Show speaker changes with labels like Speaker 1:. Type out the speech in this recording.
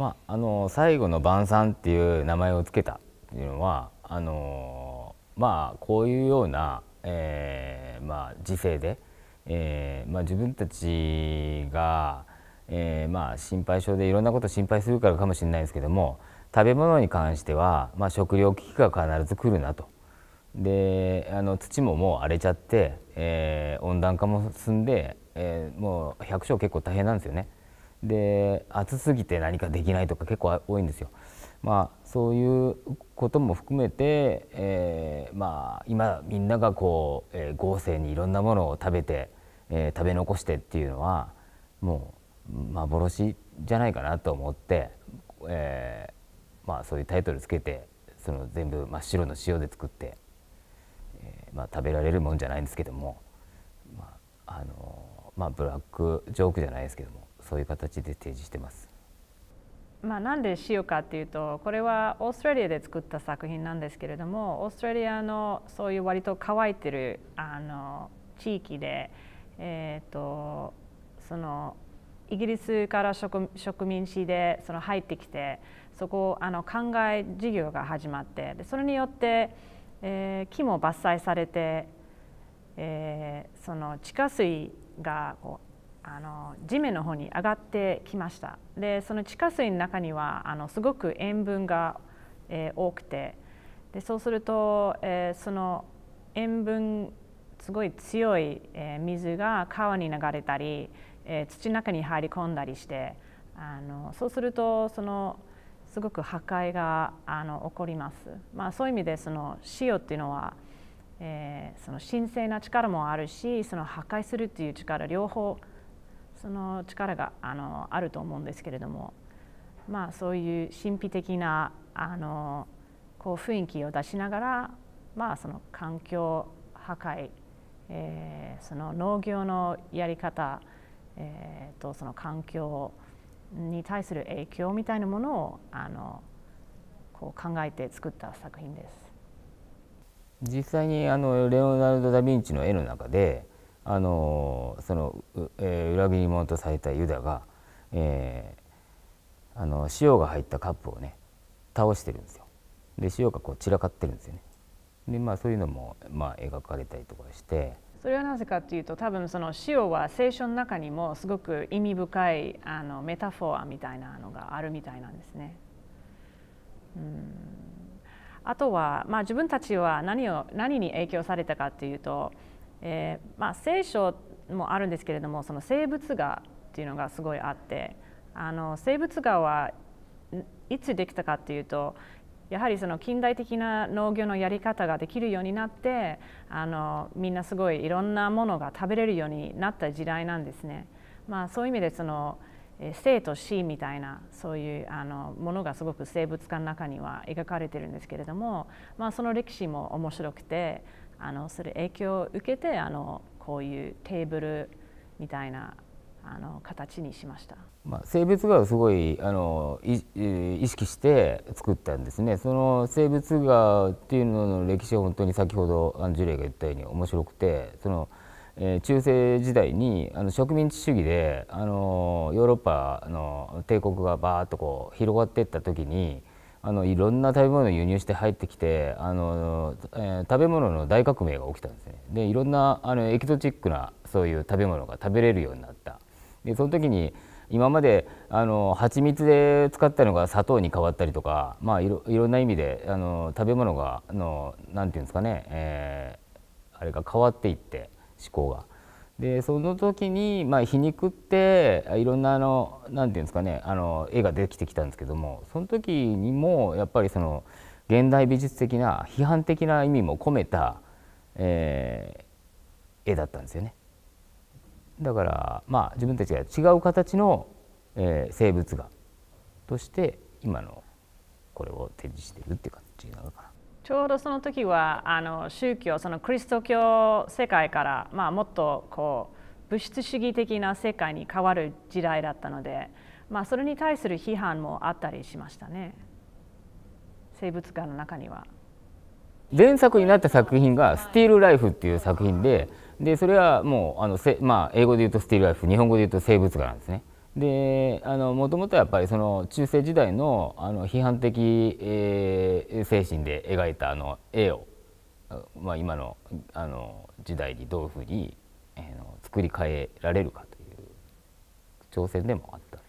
Speaker 1: まあ、あの最後の晩餐っていう名前を付けたっていうのはあのまあこういうような、えーまあ、時世で、えーまあ、自分たちが、えーまあ、心配性でいろんなこと心配するからかもしれないですけども食べ物に関しては、まあ、食料危機が必ず来るなと。であの土ももう荒れちゃって、えー、温暖化も進んで、えー、もう百姓結構大変なんですよね。で暑すぎて何かできないとか結構多いんですよ。まあ、そういうことも含めて、えー、まあ、今みんながこう、えー、豪勢にいろんなものを食べて、えー、食べ残してっていうのはもう幻じゃないかなと思って、えまあ、そういうタイトルつけてその全部真っ白の塩で作って、えまあ、食べられるもんじゃないんですけども、まああのまあ、ブラックジョークじゃないですけどもそういう形で提示してます。
Speaker 2: まあ、なんで塩かっていうとこれはオーストラリアで作った作品なんですけれどもオーストラリアのそういう割と乾いてるあの地域で、えーと、そのイギリスから植民地でその入ってきてそこあの灌漑事業が始まってでそれによって、えー、木も伐採されて、えー、その地下水がこうあの地面の方に上がってきましたでその地下水の中にはあのすごく塩分が、えー、多くてでそうすると、えー、その塩分すごい強い、えー、水が川に流れたり、え土の中に入り込んだりしてあのそうするとそのすごく破壊があの起こります、まあ、そういう意味でその塩っていうのは、えその神聖な力もあるしその破壊するっていう力両方その力があのあると思うんですけれども、まあ、そういう神秘的なあのこう雰囲気を出しながら、まあ、その環境破壊、えー、その農業のやり方、えー、とその環境に対する影響みたいなものをあのこう考えて作った作品です。
Speaker 1: 実際にあのレオナルド・ダ・ヴィンチの絵の中であのその、えー、裏切り者とされたユダが、えー、あの塩が入ったカップをね倒してるんですよ。で塩がこう散らかってるんですよね。でまあそういうのも、まあ、描かれたりとかして。
Speaker 2: それはなぜかというと多分その塩は聖書の中にもすごく意味深いあのメタフォーみたいなのがあるみたいなんですね。うんあとは、まあ、自分たちは何を何に影響されたかというとえー、まあ、聖書もあるんですけれどもその生物画っていうのがすごいあってあの生物画はいつできたかっていうとやはりその近代的な農業のやり方ができるようになってあのみんなすごいいろんなものが食べれるようになった時代なんですね。まあ、そういう意味でその生と死みたいなそういうあのものがすごく生物化の中には描かれてるんですけれども、まあ、その歴史も面白くてあのそれ影響を受けてあのこういうテーブルみたいなあの形にしました、
Speaker 1: まあ、生物画をすごいあの意識して作ったんですねその生物画っていうのの歴史は本当に先ほどあのジュレが言ったように面白くてその、えー、中世時代にあの植民地主義であのヨーロッパの帝国がバーッとこう広がっていった時にあのいろんな食べ物を輸入して入ってきてあの、えー、食べ物の大革命が起きたんですねでいろんなあのエキゾチックなそういう食べ物が食べれるようになったでその時に今まであの蜂蜜で使ったのが砂糖に変わったりとか、まあ、いろいろんな意味であの食べ物が何て言うんですかね、えー、あれが変わっていって思考が。でその時に、まあ、皮肉っていろんなあのなんていうんですかねあの絵ができてきたんですけどもその時にもやっぱりその現代美術的な批判的な意味も込めた、えー、絵だったんですよね。だからまあ自分たちが違う形の、えー、生物画として今のこれを展示しているっていう感じなの
Speaker 2: かな。ちょうどその時はあの宗教そのクリスト教世界から、まあ、もっとこう物質主義的な世界に変わる時代だったので、まあ、それに対する批判もあったりしましたね生物画の中には。
Speaker 1: 前作になった作品が「スティール・ライフ」っていう作品ででそれはもうあのせ、まあ、英語で言うと「スティール・ライフ」日本語で言うと「生物画」なんですね。であのもともとやっぱりその中世時代のあの批判的、えー、精神で描いたあの絵を、まあ、今のあの時代にどういうふうに、えー、作り変えられるかという挑戦でもあった